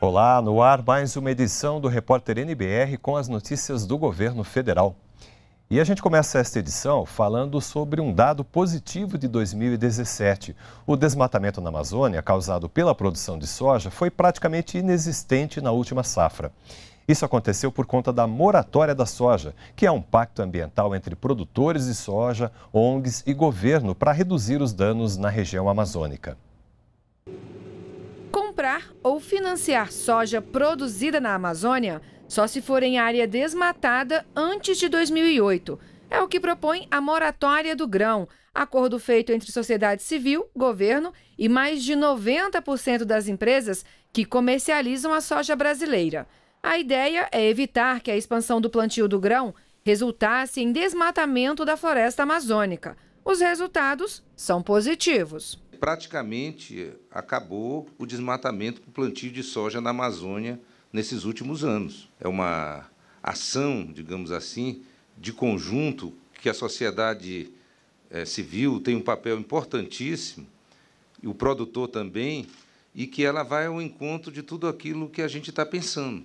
Olá, no ar mais uma edição do Repórter NBR com as notícias do governo federal. E a gente começa esta edição falando sobre um dado positivo de 2017. O desmatamento na Amazônia, causado pela produção de soja, foi praticamente inexistente na última safra. Isso aconteceu por conta da moratória da soja, que é um pacto ambiental entre produtores de soja, ONGs e governo para reduzir os danos na região amazônica. Comprar ou financiar soja produzida na Amazônia só se for em área desmatada antes de 2008. É o que propõe a moratória do grão, acordo feito entre sociedade civil, governo e mais de 90% das empresas que comercializam a soja brasileira. A ideia é evitar que a expansão do plantio do grão resultasse em desmatamento da floresta amazônica. Os resultados são positivos. Praticamente acabou o desmatamento para o plantio de soja na Amazônia nesses últimos anos. É uma ação, digamos assim, de conjunto que a sociedade eh, civil tem um papel importantíssimo, e o produtor também, e que ela vai ao encontro de tudo aquilo que a gente está pensando.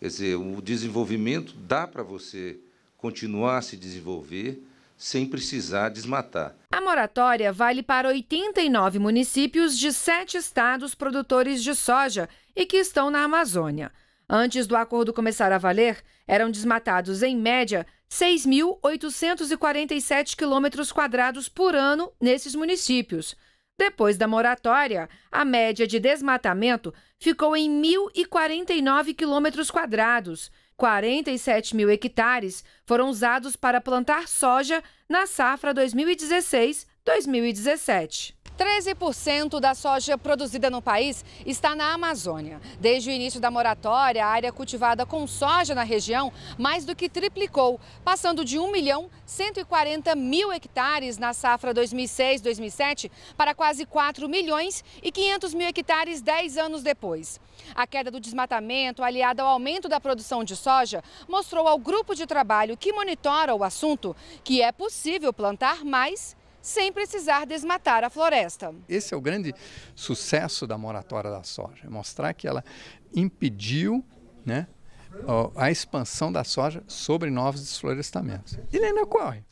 Quer dizer, o desenvolvimento dá para você continuar a se desenvolver sem precisar desmatar. A moratória vale para 89 municípios de sete estados produtores de soja e que estão na Amazônia. Antes do acordo começar a valer, eram desmatados, em média, 6.847 quilômetros quadrados por ano nesses municípios. Depois da moratória, a média de desmatamento ficou em 1.049 quilômetros quadrados. 47 mil hectares foram usados para plantar soja na safra 2016-2017. 13% da soja produzida no país está na Amazônia. Desde o início da moratória, a área cultivada com soja na região mais do que triplicou, passando de 1 milhão 140 mil hectares na safra 2006-2007 para quase 4 milhões e 500 mil hectares 10 anos depois. A queda do desmatamento, aliada ao aumento da produção de soja, mostrou ao grupo de trabalho que monitora o assunto que é possível plantar mais sem precisar desmatar a floresta. Esse é o grande sucesso da moratória da soja, é mostrar que ela impediu né, a expansão da soja sobre novos desflorestamentos. Ele ainda ocorre,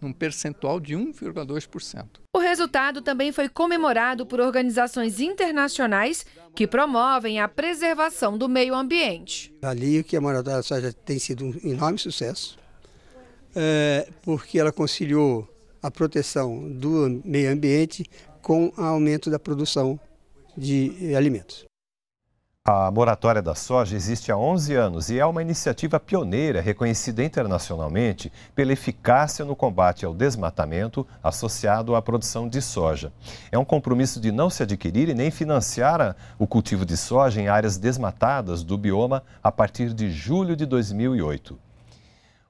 num percentual de 1,2%. O resultado também foi comemorado por organizações internacionais que promovem a preservação do meio ambiente. Ali é que a moratória da soja tem sido um enorme sucesso, é, porque ela conciliou a proteção do meio ambiente com o aumento da produção de alimentos. A moratória da soja existe há 11 anos e é uma iniciativa pioneira reconhecida internacionalmente pela eficácia no combate ao desmatamento associado à produção de soja. É um compromisso de não se adquirir e nem financiar o cultivo de soja em áreas desmatadas do bioma a partir de julho de 2008.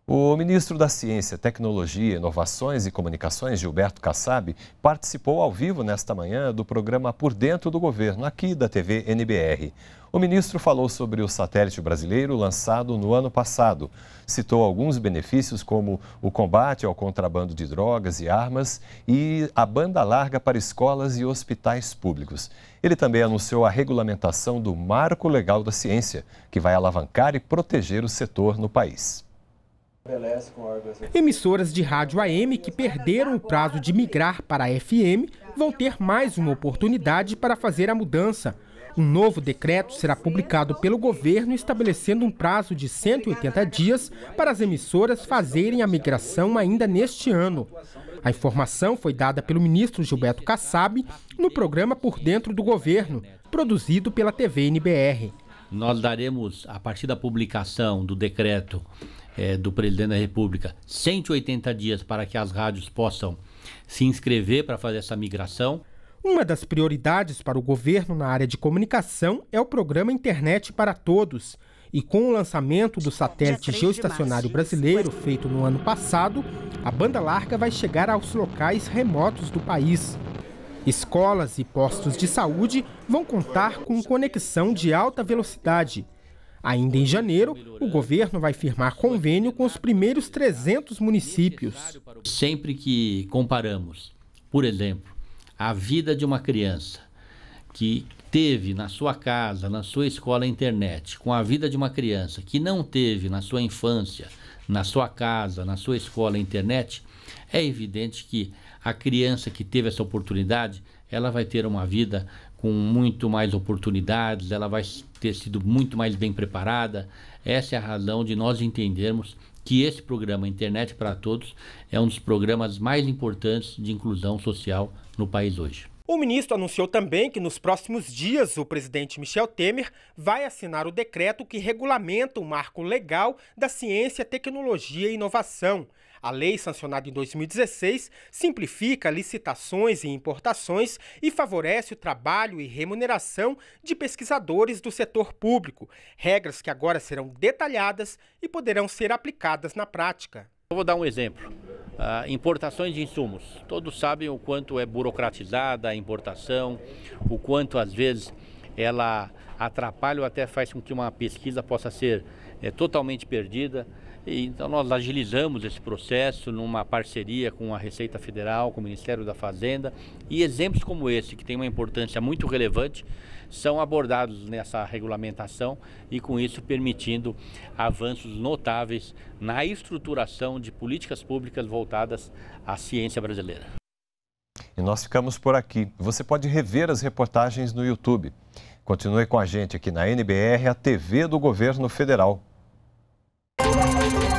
O ministro da Ciência, Tecnologia, Inovações e Comunicações, Gilberto Kassab, participou ao vivo nesta manhã do programa Por Dentro do Governo, aqui da TV NBR. O ministro falou sobre o satélite brasileiro lançado no ano passado. Citou alguns benefícios, como o combate ao contrabando de drogas e armas e a banda larga para escolas e hospitais públicos. Ele também anunciou a regulamentação do Marco Legal da Ciência, que vai alavancar e proteger o setor no país. Emissoras de rádio AM que perderam o prazo de migrar para a FM vão ter mais uma oportunidade para fazer a mudança. Um novo decreto será publicado pelo governo estabelecendo um prazo de 180 dias para as emissoras fazerem a migração ainda neste ano. A informação foi dada pelo ministro Gilberto Kassab no programa Por Dentro do Governo, produzido pela TV NBR. Nós daremos, a partir da publicação do decreto é, do presidente da República 180 dias para que as rádios possam se inscrever para fazer essa migração. Uma das prioridades para o governo na área de comunicação é o programa Internet para Todos. E com o lançamento do satélite geoestacionário brasileiro feito no ano passado, a banda larga vai chegar aos locais remotos do país. Escolas e postos de saúde vão contar com conexão de alta velocidade. Ainda em janeiro, o governo vai firmar convênio com os primeiros 300 municípios. Sempre que comparamos, por exemplo, a vida de uma criança que teve na sua casa, na sua escola, internet, com a vida de uma criança que não teve na sua infância, na sua casa, na sua escola, internet, é evidente que a criança que teve essa oportunidade, ela vai ter uma vida com muito mais oportunidades, ela vai ter sido muito mais bem preparada. Essa é a razão de nós entendermos que esse programa Internet para Todos é um dos programas mais importantes de inclusão social no país hoje. O ministro anunciou também que nos próximos dias o presidente Michel Temer vai assinar o decreto que regulamenta o marco legal da ciência, tecnologia e inovação. A lei, sancionada em 2016, simplifica licitações e importações e favorece o trabalho e remuneração de pesquisadores do setor público, regras que agora serão detalhadas e poderão ser aplicadas na prática. Eu vou dar um exemplo. Ah, importações de insumos. Todos sabem o quanto é burocratizada a importação, o quanto às vezes ela atrapalha ou até faz com que uma pesquisa possa ser é, totalmente perdida. Então, nós agilizamos esse processo numa parceria com a Receita Federal, com o Ministério da Fazenda, e exemplos como esse, que tem uma importância muito relevante, são abordados nessa regulamentação e, com isso, permitindo avanços notáveis na estruturação de políticas públicas voltadas à ciência brasileira. E nós ficamos por aqui. Você pode rever as reportagens no YouTube. Continue com a gente aqui na NBR, a TV do Governo Federal. Thank you.